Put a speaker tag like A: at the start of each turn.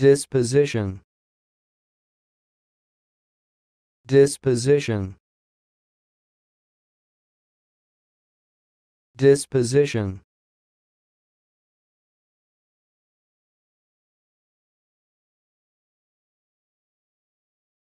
A: disposition disposition disposition